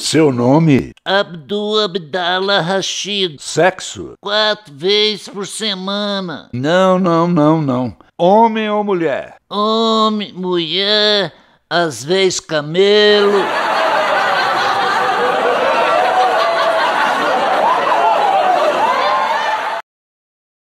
Seu nome? Abdul Abdallah Rashid. Sexo? Quatro vezes por semana. Não, não, não, não. Homem ou mulher? Homem, mulher, às vezes camelo.